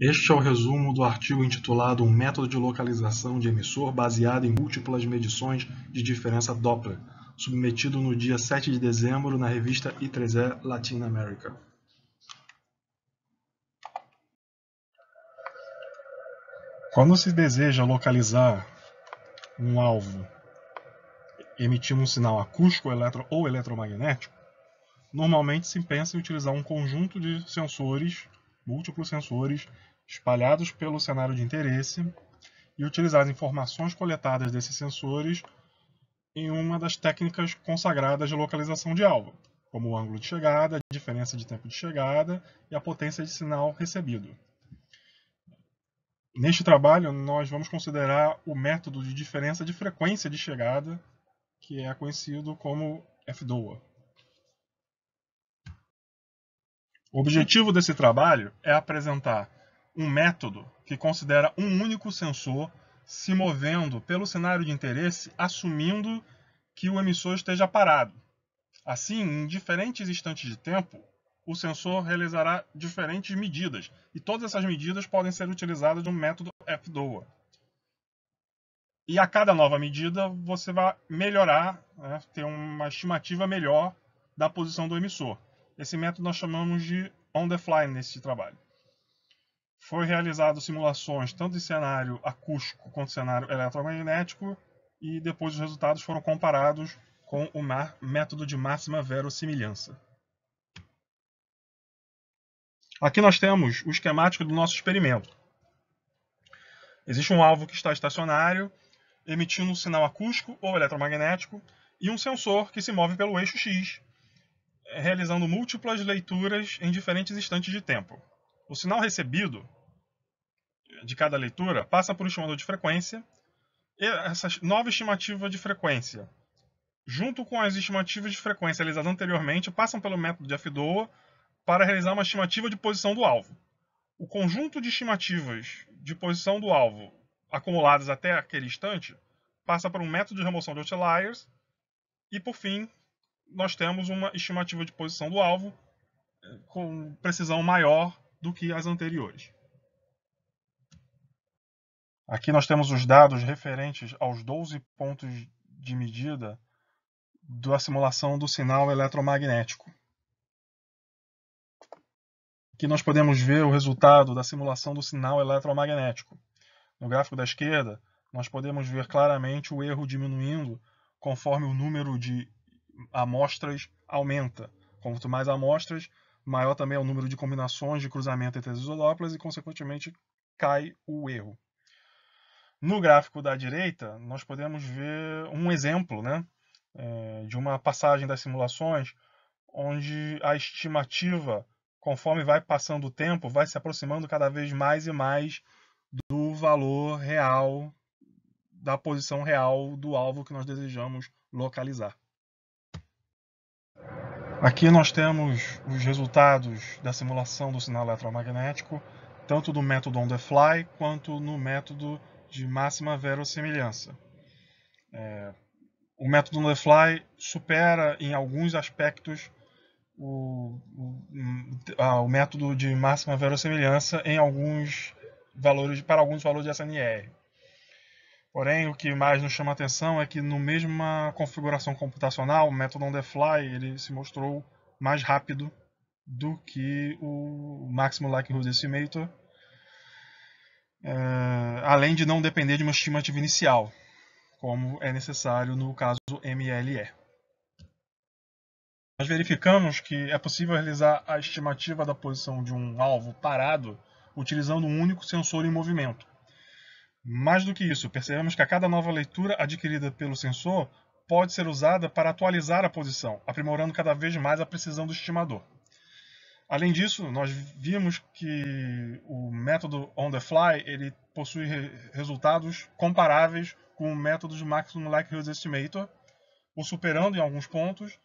Este é o resumo do artigo intitulado Um método de localização de emissor baseado em múltiplas medições de diferença Doppler, submetido no dia 7 de dezembro na revista I3E Latin America. Quando se deseja localizar um alvo emitindo um sinal acústico eletro ou eletromagnético, normalmente se pensa em utilizar um conjunto de sensores múltiplos sensores espalhados pelo cenário de interesse e utilizar as informações coletadas desses sensores em uma das técnicas consagradas de localização de alvo, como o ângulo de chegada, a diferença de tempo de chegada e a potência de sinal recebido. Neste trabalho, nós vamos considerar o método de diferença de frequência de chegada, que é conhecido como FDOA. O objetivo desse trabalho é apresentar um método que considera um único sensor se movendo pelo cenário de interesse, assumindo que o emissor esteja parado. Assim, em diferentes instantes de tempo, o sensor realizará diferentes medidas, e todas essas medidas podem ser utilizadas no método FDOA. E a cada nova medida, você vai melhorar, né, ter uma estimativa melhor da posição do emissor. Esse método nós chamamos de on the fly nesse trabalho. Foi realizado simulações tanto de cenário acústico quanto cenário eletromagnético e depois os resultados foram comparados com o método de máxima verossimilhança. Aqui nós temos o esquemático do nosso experimento. Existe um alvo que está estacionário, emitindo um sinal acústico ou eletromagnético, e um sensor que se move pelo eixo X, realizando múltiplas leituras em diferentes instantes de tempo. O sinal recebido de cada leitura passa por um estimador de frequência, e essa nova estimativa de frequência, junto com as estimativas de frequência realizadas anteriormente, passam pelo método de FDOA para realizar uma estimativa de posição do alvo. O conjunto de estimativas de posição do alvo acumuladas até aquele instante passa por um método de remoção de outliers e, por fim, nós temos uma estimativa de posição do alvo é, com precisão maior do que as anteriores. Aqui nós temos os dados referentes aos 12 pontos de medida da simulação do sinal eletromagnético. Aqui nós podemos ver o resultado da simulação do sinal eletromagnético. No gráfico da esquerda, nós podemos ver claramente o erro diminuindo conforme o número de amostras aumenta. Quanto mais amostras, maior também é o número de combinações de cruzamento entre as isólopas e, consequentemente, cai o erro. No gráfico da direita, nós podemos ver um exemplo né, eh, de uma passagem das simulações onde a estimativa, conforme vai passando o tempo, vai se aproximando cada vez mais e mais do valor real, da posição real do alvo que nós desejamos localizar. Aqui nós temos os resultados da simulação do sinal eletromagnético, tanto do método on the fly quanto no método de máxima verossimilhança. É, o método on the fly supera em alguns aspectos o, o, o método de máxima verossimilhança em alguns valores para alguns valores de SNR. Porém, o que mais nos chama a atenção é que no mesma configuração computacional, o método on the fly ele se mostrou mais rápido do que o Maximum Likelihood Estimator, eh, além de não depender de uma estimativa inicial, como é necessário no caso MLE. Nós verificamos que é possível realizar a estimativa da posição de um alvo parado utilizando um único sensor em movimento, mais do que isso, percebemos que a cada nova leitura adquirida pelo sensor pode ser usada para atualizar a posição, aprimorando cada vez mais a precisão do estimador. Além disso, nós vimos que o método on the fly ele possui re resultados comparáveis com o método de Maximum Likelihood Estimator, o superando em alguns pontos,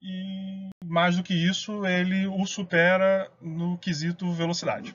e mais do que isso, ele o supera no quesito velocidade.